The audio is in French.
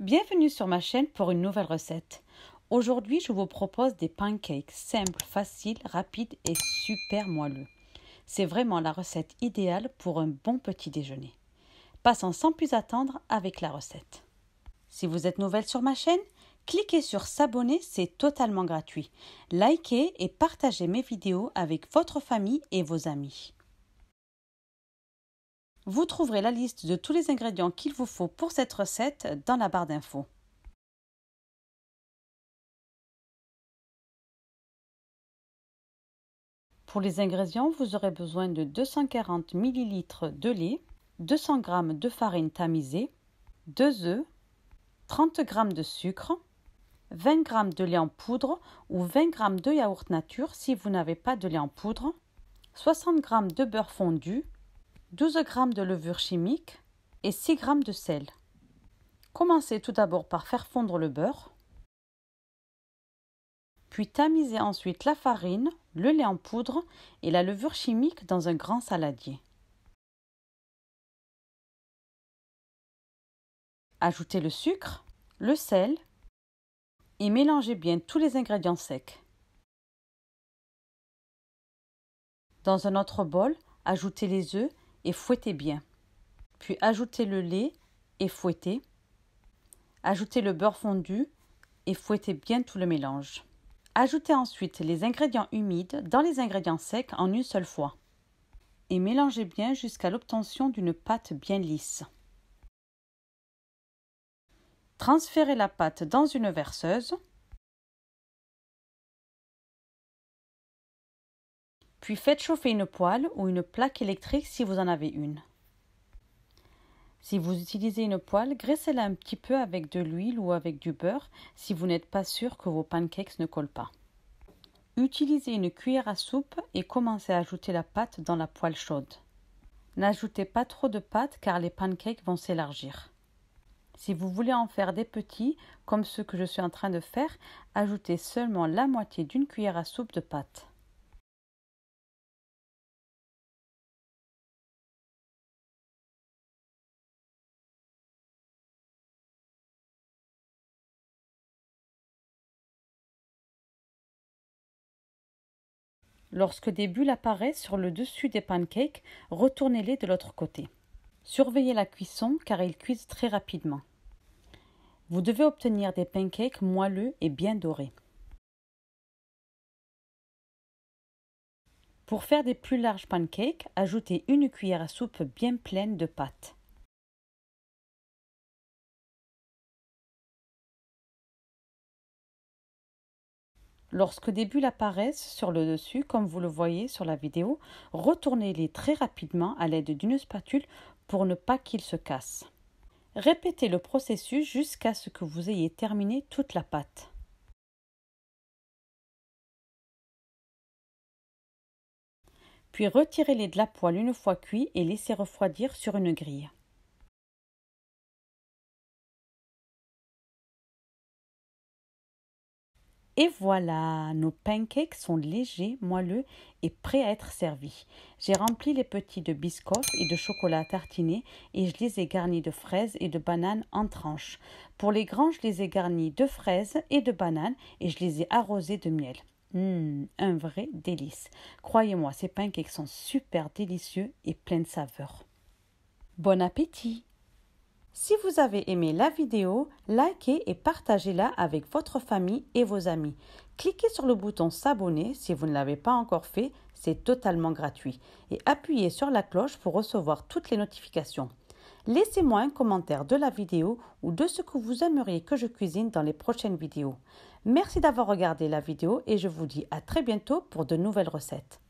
Bienvenue sur ma chaîne pour une nouvelle recette. Aujourd'hui, je vous propose des pancakes simples, faciles, rapides et super moelleux. C'est vraiment la recette idéale pour un bon petit déjeuner. Passons sans plus attendre avec la recette. Si vous êtes nouvelle sur ma chaîne, cliquez sur s'abonner, c'est totalement gratuit. Likez et partagez mes vidéos avec votre famille et vos amis. Vous trouverez la liste de tous les ingrédients qu'il vous faut pour cette recette dans la barre d'infos. Pour les ingrédients, vous aurez besoin de 240 ml de lait, 200 g de farine tamisée, 2 œufs, 30 g de sucre, 20 g de lait en poudre ou 20 g de yaourt nature si vous n'avez pas de lait en poudre, 60 g de beurre fondu, 12 g de levure chimique et 6 g de sel. Commencez tout d'abord par faire fondre le beurre, puis tamisez ensuite la farine, le lait en poudre et la levure chimique dans un grand saladier. Ajoutez le sucre, le sel et mélangez bien tous les ingrédients secs. Dans un autre bol, ajoutez les œufs et fouettez bien. Puis ajoutez le lait et fouettez. Ajoutez le beurre fondu et fouettez bien tout le mélange. Ajoutez ensuite les ingrédients humides dans les ingrédients secs en une seule fois. Et mélangez bien jusqu'à l'obtention d'une pâte bien lisse. Transférez la pâte dans une verseuse Puis faites chauffer une poêle ou une plaque électrique si vous en avez une. Si vous utilisez une poêle, graissez-la un petit peu avec de l'huile ou avec du beurre si vous n'êtes pas sûr que vos pancakes ne collent pas. Utilisez une cuillère à soupe et commencez à ajouter la pâte dans la poêle chaude. N'ajoutez pas trop de pâte car les pancakes vont s'élargir. Si vous voulez en faire des petits, comme ceux que je suis en train de faire, ajoutez seulement la moitié d'une cuillère à soupe de pâte. Lorsque des bulles apparaissent sur le dessus des pancakes, retournez-les de l'autre côté. Surveillez la cuisson car ils cuisent très rapidement. Vous devez obtenir des pancakes moelleux et bien dorés. Pour faire des plus larges pancakes, ajoutez une cuillère à soupe bien pleine de pâte. Lorsque des bulles apparaissent sur le dessus, comme vous le voyez sur la vidéo, retournez-les très rapidement à l'aide d'une spatule pour ne pas qu'ils se cassent. Répétez le processus jusqu'à ce que vous ayez terminé toute la pâte. Puis retirez-les de la poêle une fois cuits et laissez refroidir sur une grille. Et voilà, nos pancakes sont légers, moelleux et prêts à être servis. J'ai rempli les petits de biscoff et de chocolat tartiné et je les ai garnis de fraises et de bananes en tranches. Pour les grands, je les ai garnis de fraises et de bananes et je les ai arrosés de miel. Mmh, un vrai délice. Croyez-moi, ces pancakes sont super délicieux et pleins de saveur. Bon appétit si vous avez aimé la vidéo, likez et partagez-la avec votre famille et vos amis. Cliquez sur le bouton s'abonner si vous ne l'avez pas encore fait, c'est totalement gratuit. Et appuyez sur la cloche pour recevoir toutes les notifications. Laissez-moi un commentaire de la vidéo ou de ce que vous aimeriez que je cuisine dans les prochaines vidéos. Merci d'avoir regardé la vidéo et je vous dis à très bientôt pour de nouvelles recettes.